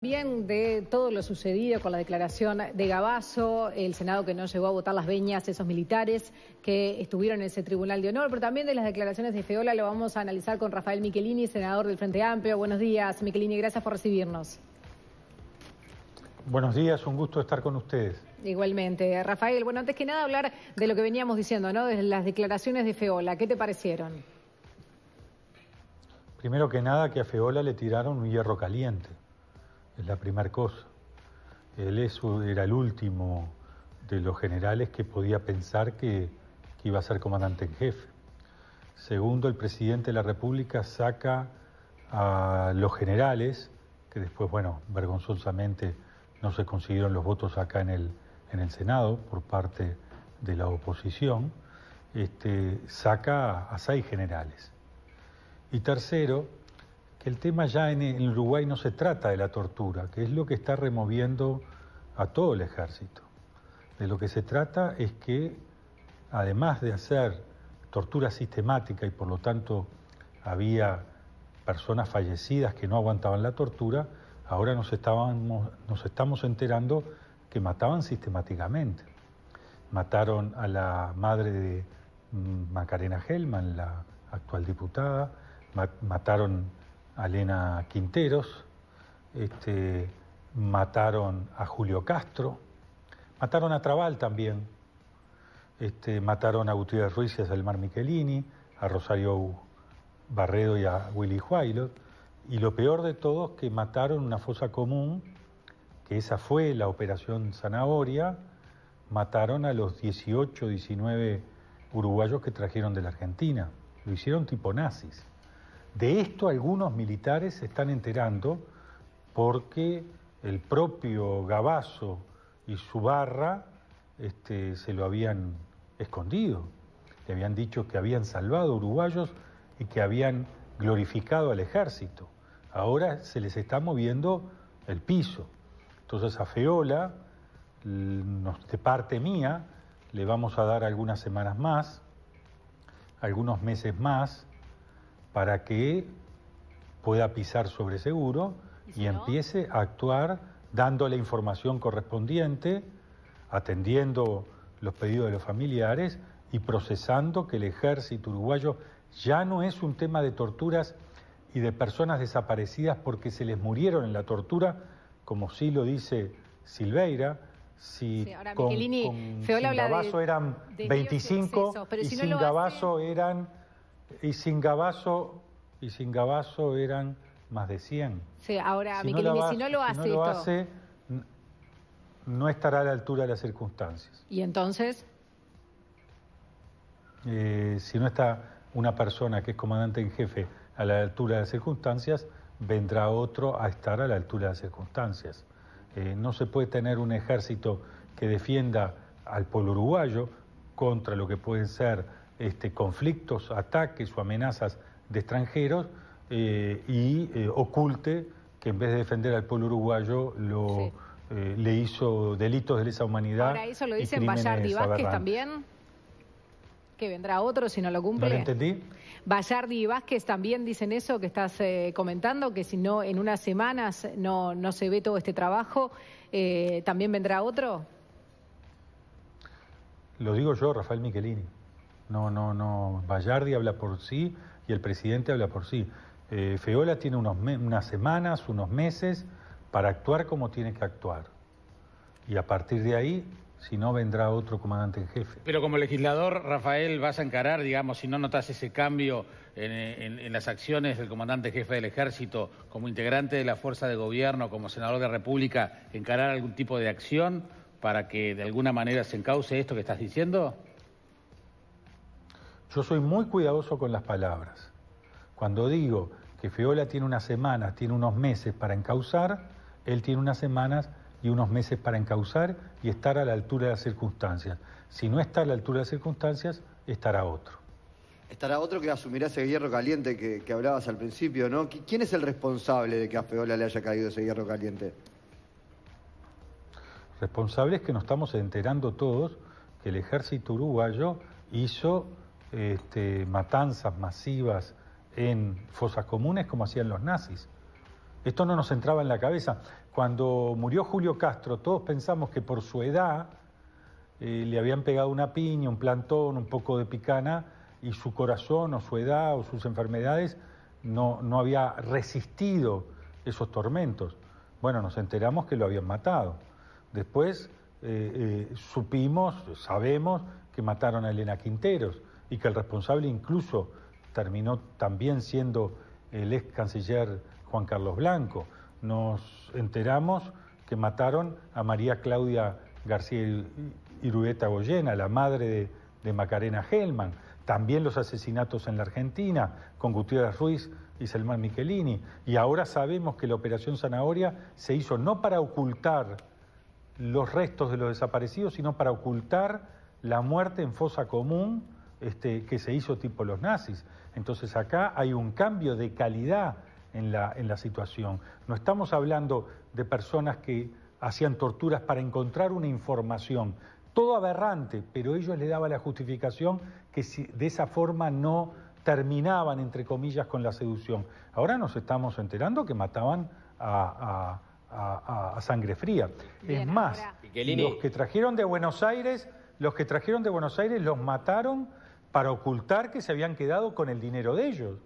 Bien, de todo lo sucedido con la declaración de Gabazo, el Senado que no llegó a votar las veñas, esos militares que estuvieron en ese tribunal de honor, pero también de las declaraciones de Feola lo vamos a analizar con Rafael Michelini, senador del Frente Amplio. Buenos días, Michelini, gracias por recibirnos. Buenos días, un gusto estar con ustedes. Igualmente, Rafael. Bueno, antes que nada hablar de lo que veníamos diciendo, ¿no? De las declaraciones de Feola, ¿qué te parecieron? Primero que nada, que a Feola le tiraron un hierro caliente es la primera cosa. Él era el último de los generales que podía pensar que, iba a ser comandante en jefe. Segundo, el presidente de la República saca a los generales, que después, bueno, vergonzosamente no se consiguieron los votos acá en el, en el Senado por parte de la oposición, este, saca a seis generales. Y tercero, que el tema ya en, Uruguay no se trata de la tortura, que es lo que está removiendo a todo el ejército. De lo que se trata es que, además de hacer tortura sistemática y por lo tanto había personas fallecidas que no aguantaban la tortura, ahora nos, estábamos, nos estamos enterando que mataban sistemáticamente. Mataron a la madre de mm, Macarena Gelman, la actual diputada, mataron Alena Quinteros, este, mataron a Julio Castro, mataron a Trabal también, este, mataron a Gutiérrez Ruiz y a Salmar Michelini, a Rosario Barredo y a Willy Huaylor, y lo peor de todo es que mataron una fosa común, que esa fue la operación Zanahoria, mataron a los 18, 19 uruguayos que trajeron de la Argentina, lo hicieron tipo nazis. De esto algunos militares se están enterando porque el propio Gabazo y su barra este, se lo habían escondido. Le habían dicho que habían salvado uruguayos y que habían glorificado al ejército. Ahora se les está moviendo el piso. Entonces a Feola, mm, de parte mía, le vamos a dar algunas semanas más, algunos meses más, para que pueda pisar sobre seguro y, empiece a actuar dando la información correspondiente, atendiendo los pedidos de los familiares y procesando que el ejército uruguayo ya no es un tema de torturas y de personas desaparecidas porque se les murieron en la tortura, como sí lo dice Silveira, si con, con eran 25 y sin Gabazo eran y sin Gabaso, y sin eran más de 100. Sí, ahora, si, no, lo hace, no, estará a la altura de las circunstancias. ¿Y entonces? Eh, si no está una persona que es comandante en jefe a la altura de las circunstancias, vendrá otro a estar a la altura de las circunstancias. Eh, no se puede tener un ejército que defienda al pueblo uruguayo contra lo que pueden ser este, conflictos, ataques o amenazas de extranjeros eh, y eh, oculte que en vez de defender al pueblo uruguayo lo eh, le hizo delitos de lesa humanidad. Ahora eso lo dicen Vallardi Vázquez también, que vendrá otro si no lo cumple. lo entendí? Vallardi y Vázquez también dicen eso que estás comentando, que si no en unas semanas no, no se ve todo este trabajo, ¿también vendrá otro? Lo digo yo, Rafael Michelini. No, no, no. Vallardi habla por sí y el presidente habla por sí. Eh, Feola tiene unas semanas, unos meses para actuar como tiene que actuar. Y a partir de ahí, si no, vendrá otro comandante en jefe. Pero como legislador, Rafael, vas a encarar, digamos, si no notas ese cambio en, las acciones del comandante en jefe del ejército, como integrante de la fuerza de gobierno, como senador de República, encarar algún tipo de acción para que de alguna manera se encauce esto que estás diciendo? Yo soy muy cuidadoso con las palabras. Cuando digo que Feola tiene unas semanas, tiene unos meses para encauzar, él tiene unas semanas y unos meses para encauzar y estar a la altura de las circunstancias. Si no está a la altura de las circunstancias, estará otro. Estará otro que asumirá ese hierro caliente que, hablabas al principio, ¿no? ¿Quién es el responsable de que a Feola le haya caído ese hierro caliente? Responsable es que nos estamos enterando todos que el ejército uruguayo hizo este, matanzas masivas en fosas comunes como hacían los nazis. Esto no nos entraba en la cabeza. Cuando murió Julio Castro, todos pensamos que por su edad eh, le habían pegado una piña, un plantón, un poco de picana, y su corazón o su edad o sus enfermedades no, había resistido esos tormentos. Bueno, nos enteramos que lo habían matado. Después eh, eh, supimos, sabemos que mataron a Elena Quinteros y que el responsable incluso terminó también siendo el ex canciller Juan Carlos Blanco. Nos enteramos que mataron a María Claudia García Irueta Goyena, la madre de, Macarena Gelman. También los asesinatos en la Argentina con Gutiérrez Ruiz y Selman Michelini. Y ahora sabemos que la operación Zanahoria se hizo no para ocultar los restos de los desaparecidos, sino para ocultar la muerte en fosa común este, que se hizo tipo los nazis. Entonces acá hay un cambio de calidad en la, en la situación. No estamos hablando de personas que hacían torturas para encontrar una información, todo aberrante, pero ellos le daban la justificación que si, de esa forma no terminaban, entre comillas, con la seducción. Ahora nos estamos enterando que mataban a, sangre fría. es más, los que trajeron de Buenos Aires, los que trajeron de Buenos Aires los mataron para ocultar que se habían quedado con el dinero de ellos.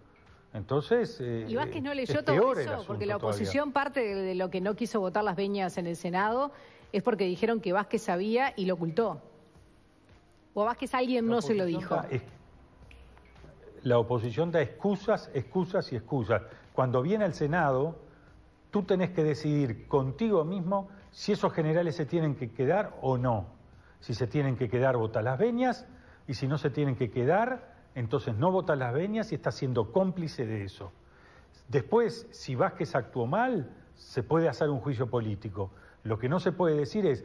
Entonces. Eh, y Vázquez no leyó todo eso, porque la oposición parte de lo que no quiso votar las veñas en el Senado es porque dijeron que Vázquez sabía y lo ocultó. O a Vázquez alguien no se lo dijo. la oposición da excusas, excusas y excusas. Cuando viene al Senado, tú tenés que decidir contigo mismo si esos generales se tienen que quedar o no. Si se tienen que quedar, vota las veñas y si no se tienen que quedar, entonces no vota las venias y está siendo cómplice de eso. Después, si Vázquez actuó mal, se puede hacer un juicio político. Lo que no se puede decir es,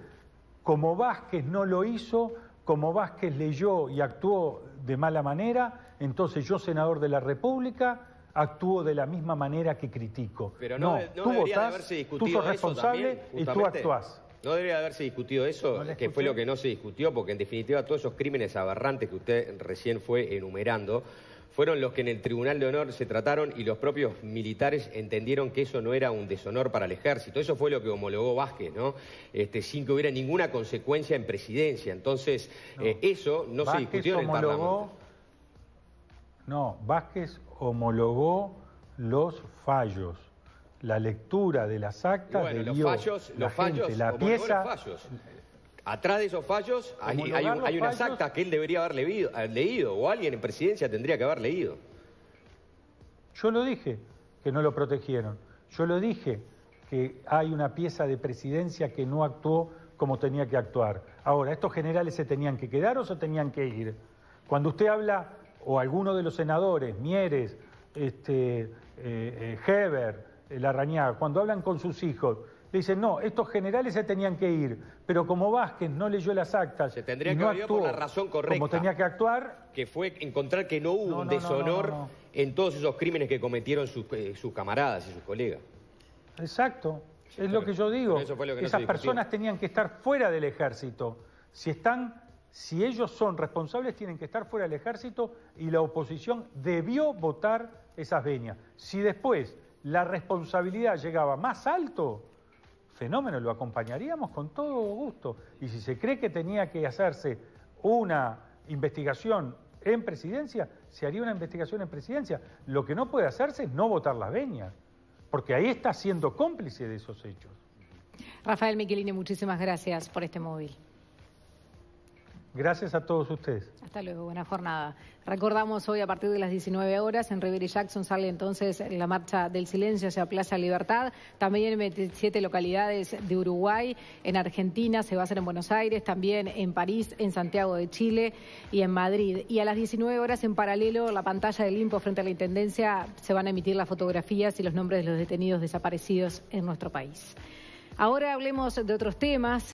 como Vázquez no lo hizo, como Vázquez leyó y actuó de mala manera, entonces yo, senador de la República, actúo de la misma manera que critico. Pero no, tú votas tú sos responsable y tú actúas. No debería haberse discutido eso, que fue lo que no se discutió, porque en definitiva todos esos crímenes aberrantes que usted recién fue enumerando fueron los que en el Tribunal de Honor se trataron y los propios militares entendieron que eso no era un deshonor para el ejército. Eso fue lo que homologó Vázquez, ¿no? Este, sin que hubiera ninguna consecuencia en presidencia. Entonces, eh, eso no se discutió en el Parlamento. No, Vázquez homologó los fallos la lectura de las actas de los fallos, la la pieza... Atrás de esos fallos hay, unas actas que él debería haber leído, eh, leído, o alguien en presidencia tendría que haber leído. Yo lo dije, que no lo protegieron. Yo lo dije, que hay una pieza de presidencia que no actuó como tenía que actuar. Ahora, ¿estos generales se tenían que quedar o se tenían que ir? Cuando usted habla, o alguno de los senadores, Mieres, este, eh, eh, Heber, la Rañaga, cuando hablan con sus hijos, le dicen, no, estos generales se tenían que ir, pero como Vázquez no leyó las actas, se tendría que haber la razón correcta. Como tenía que actuar. Que fue encontrar que no hubo un deshonor en todos esos crímenes que cometieron sus, eh, camaradas y sus colegas. Exacto, es lo que yo digo. Esas personas tenían que estar fuera del ejército. Si están si ellos son responsables, tienen que estar fuera del ejército y la oposición debió votar esas veñas. Si después la responsabilidad llegaba más alto, fenómeno, lo acompañaríamos con todo gusto. Y si se cree que tenía que hacerse una investigación en presidencia, se haría una investigación en presidencia. Lo que no puede hacerse es no votar las veñas, porque ahí está siendo cómplice de esos hechos. Rafael Michelini, muchísimas gracias por este móvil. Gracias a todos ustedes. Hasta luego, buena jornada. Recordamos hoy a partir de las 19 horas en Rivera y Jackson sale entonces la marcha del silencio hacia Plaza Libertad, también en 27 localidades de Uruguay, en Argentina se va a hacer en Buenos Aires, también en París, en Santiago de Chile y en Madrid. Y a las 19 horas en paralelo la pantalla del IMPO frente a la Intendencia se van a emitir las fotografías y los nombres de los detenidos desaparecidos en nuestro país. Ahora hablemos de otros temas.